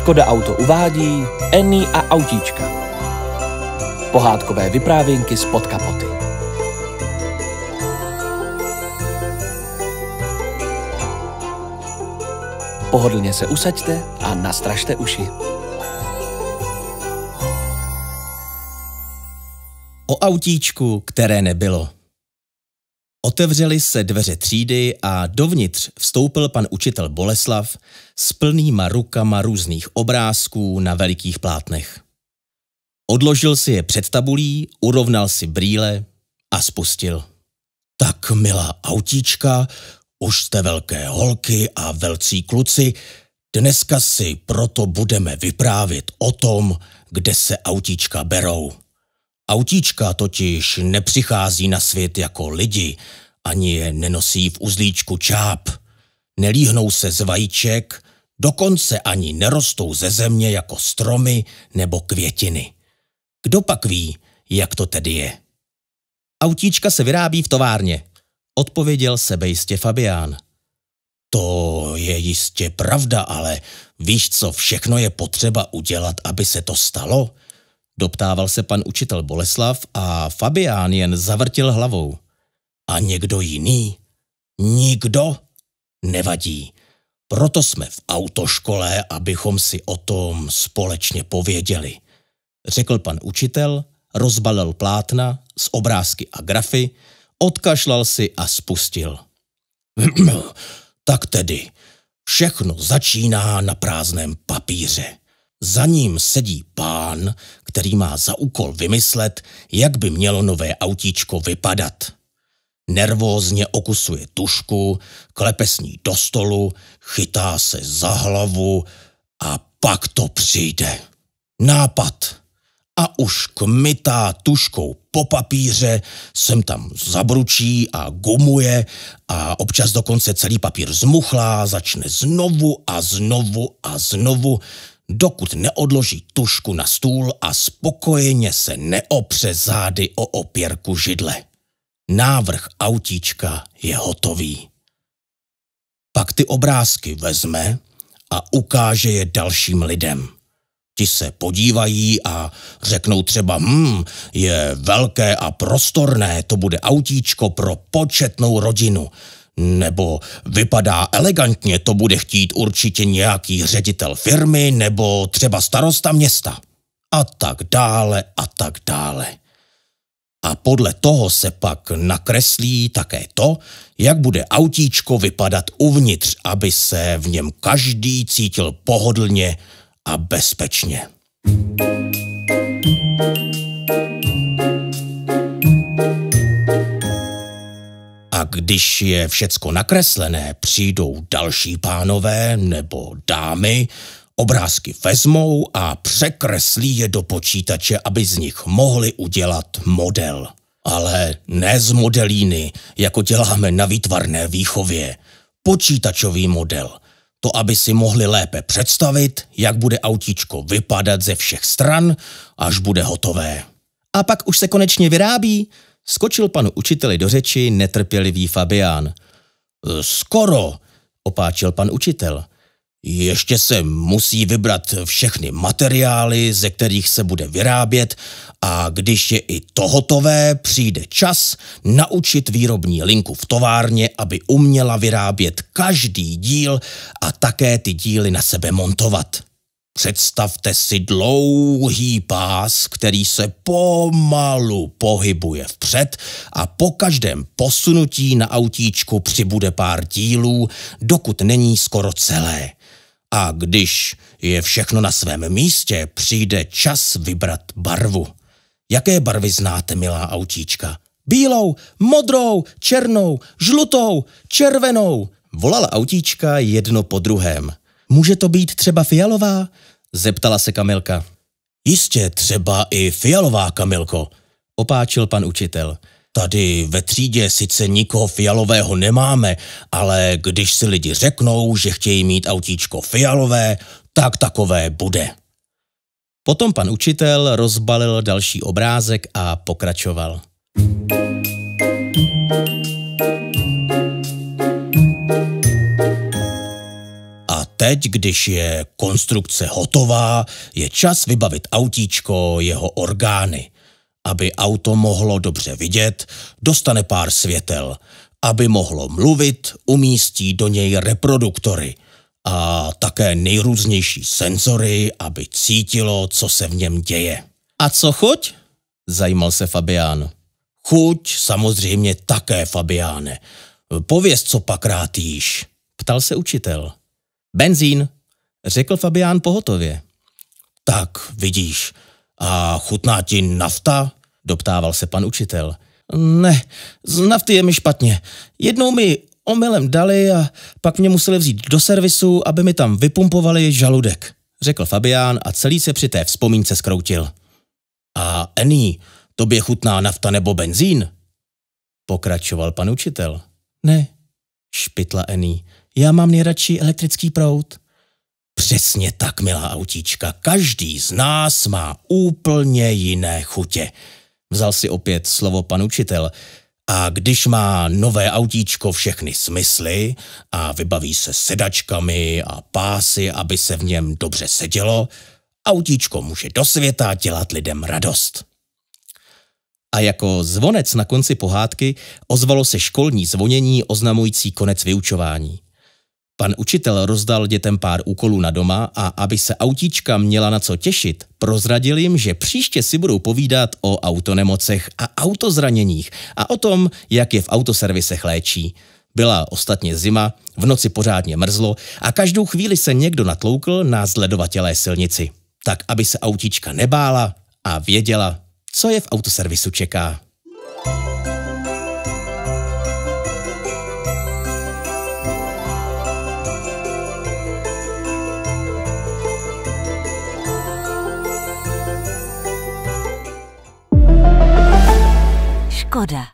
Škoda Auto uvádí Eny a autíčka. Pohádkové vyprávěnky z podkapoty. Pohodlně se usaďte a nastražte uši. O autíčku, které nebylo. Otevřely se dveře třídy a dovnitř vstoupil pan učitel Boleslav s plnýma rukama různých obrázků na velikých plátnech. Odložil si je před tabulí, urovnal si brýle a spustil. Tak, milá autíčka, už jste velké holky a velcí kluci, dneska si proto budeme vyprávět o tom, kde se autíčka berou. Autíčka totiž nepřichází na svět jako lidi, ani je nenosí v uzlíčku čáp. Nelíhnou se z vajíček, dokonce ani nerostou ze země jako stromy nebo květiny. Kdo pak ví, jak to tedy je? Autíčka se vyrábí v továrně, odpověděl sebejistě Fabián. To je jistě pravda, ale víš, co všechno je potřeba udělat, aby se to stalo? Doptával se pan učitel Boleslav a Fabián jen zavrtil hlavou. A někdo jiný? Nikdo? Nevadí. Proto jsme v autoškole, abychom si o tom společně pověděli, řekl pan učitel, rozbalil plátna s obrázky a grafy, odkašlal si a spustil. tak tedy, všechno začíná na prázdném papíře. Za ním sedí pán, který má za úkol vymyslet, jak by mělo nové autíčko vypadat. Nervózně okusuje tušku, klepe s ní do stolu, chytá se za hlavu a pak to přijde. Nápad. A už kmitá tuškou po papíře, sem tam zabručí a gumuje a občas dokonce celý papír zmuchlá, začne znovu a znovu a znovu dokud neodloží tušku na stůl a spokojeně se neopře zády o opěrku židle. Návrh autíčka je hotový. Pak ty obrázky vezme a ukáže je dalším lidem. Ti se podívají a řeknou třeba, hm, je velké a prostorné, to bude autíčko pro početnou rodinu. Nebo vypadá elegantně, to bude chtít určitě nějaký ředitel firmy nebo třeba starosta města. A tak dále a tak dále. A podle toho se pak nakreslí také to, jak bude autíčko vypadat uvnitř, aby se v něm každý cítil pohodlně a bezpečně. thank you když je všecko nakreslené, přijdou další pánové nebo dámy, obrázky vezmou a překreslí je do počítače, aby z nich mohli udělat model. Ale ne z modelíny, jako děláme na výtvarné výchově. Počítačový model. To, aby si mohli lépe představit, jak bude autíčko vypadat ze všech stran, až bude hotové. A pak už se konečně vyrábí, Skočil panu učiteli do řeči netrpělivý Fabián. E, skoro, opáčil pan učitel. Ještě se musí vybrat všechny materiály, ze kterých se bude vyrábět a když je i to hotové, přijde čas naučit výrobní linku v továrně, aby uměla vyrábět každý díl a také ty díly na sebe montovat. Představte si dlouhý pás, který se pomalu pohybuje vpřed a po každém posunutí na autíčku přibude pár dílů, dokud není skoro celé. A když je všechno na svém místě, přijde čas vybrat barvu. Jaké barvy znáte, milá autíčka? Bílou, modrou, černou, žlutou, červenou, volala autíčka jedno po druhém. Může to být třeba fialová? Zeptala se Kamilka. Jistě třeba i fialová, Kamilko, opáčil pan učitel. Tady ve třídě sice nikoho fialového nemáme, ale když si lidi řeknou, že chtějí mít autíčko fialové, tak takové bude. Potom pan učitel rozbalil další obrázek a pokračoval. thank you teď, když je konstrukce hotová, je čas vybavit autíčko jeho orgány. Aby auto mohlo dobře vidět, dostane pár světel. Aby mohlo mluvit, umístí do něj reproduktory a také nejrůznější senzory, aby cítilo, co se v něm děje. A co chuť? Zajímal se Fabián. Chuť samozřejmě také, Fabiáne. Pověz, co pak rád jíš. Ptal se učitel. Benzín, řekl Fabián pohotově. Tak, vidíš. A chutná ti nafta? Doptával se pan učitel. Ne, z nafty je mi špatně. Jednou mi omylem dali a pak mě museli vzít do servisu, aby mi tam vypumpovali žaludek, řekl Fabián a celý se při té vzpomínce skroutil. A Eni, tobě chutná nafta nebo benzín? Pokračoval pan učitel. Ne, špitla Eni já mám nejradši elektrický prout. Přesně tak, milá autíčka, každý z nás má úplně jiné chutě. Vzal si opět slovo pan učitel. A když má nové autíčko všechny smysly a vybaví se sedačkami a pásy, aby se v něm dobře sedělo, autíčko může do světa dělat lidem radost. A jako zvonec na konci pohádky ozvalo se školní zvonění oznamující konec vyučování. Pan učitel rozdal dětem pár úkolů na doma a aby se autíčka měla na co těšit, prozradil jim, že příště si budou povídat o autonemocech a autozraněních a o tom, jak je v autoservisech léčí. Byla ostatně zima, v noci pořádně mrzlo a každou chvíli se někdo natloukl na zledovatelé silnici, tak aby se autíčka nebála a věděla, co je v autoservisu čeká. Order.